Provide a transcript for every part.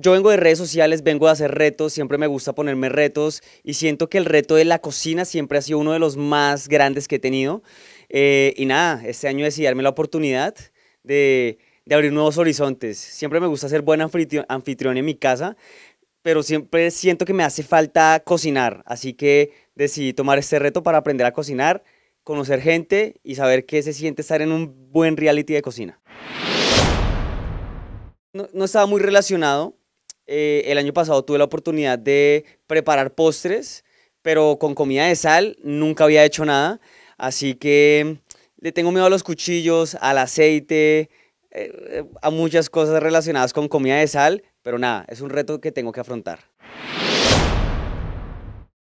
Yo vengo de redes sociales, vengo a hacer retos, siempre me gusta ponerme retos y siento que el reto de la cocina siempre ha sido uno de los más grandes que he tenido. Eh, y nada, este año decidí darme la oportunidad de, abrir nuevos horizontes. Siempre me gusta ser buen anfitrión, en mi casa, pero siempre siento que me hace falta cocinar. Así que decidí tomar este reto para aprender a cocinar, conocer gente y saber qué se siente estar en un buen reality de cocina. no, estaba muy relacionado, eh, el año pasado tuve la oportunidad de preparar postres, pero con comida de sal nunca había hecho nada. Así que le tengo miedo a los cuchillos, al aceite, eh, a muchas cosas relacionadas con comida de sal, pero nada, es un reto que tengo que afrontar.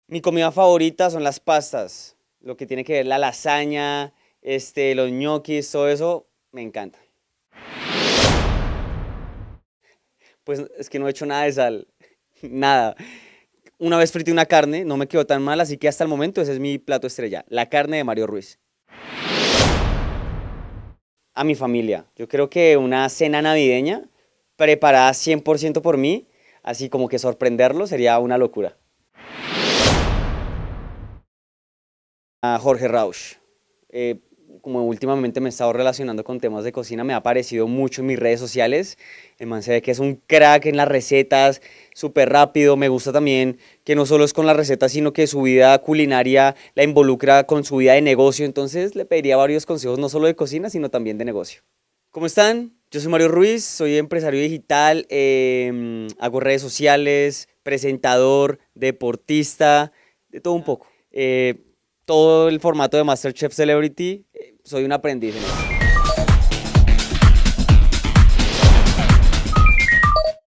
Mi comida favorita son las pastas, lo que tiene que ver la lasaña, este, los ñoquis, todo eso, me encanta. pues es que no he hecho nada de sal, nada. Una vez frité una carne, no me quedó tan mal, así que hasta el momento ese es mi plato estrella, la carne de Mario Ruiz. A mi familia, yo creo que una cena navideña preparada 100% por mí, así como que sorprenderlo sería una locura. A Jorge Rausch. Eh, como últimamente me he estado relacionando con temas de cocina, me ha parecido mucho en mis redes sociales. El man se ve que es un crack en las recetas, súper rápido. Me gusta también que no solo es con las recetas, sino que su vida culinaria la involucra con su vida de negocio. Entonces le pediría varios consejos, no solo de cocina, sino también de negocio. ¿Cómo están? Yo soy Mario Ruiz, soy empresario digital, em, hago redes sociales, presentador, deportista, de todo un poco. Eh, todo el formato de MasterChef Celebrity soy un aprendiz.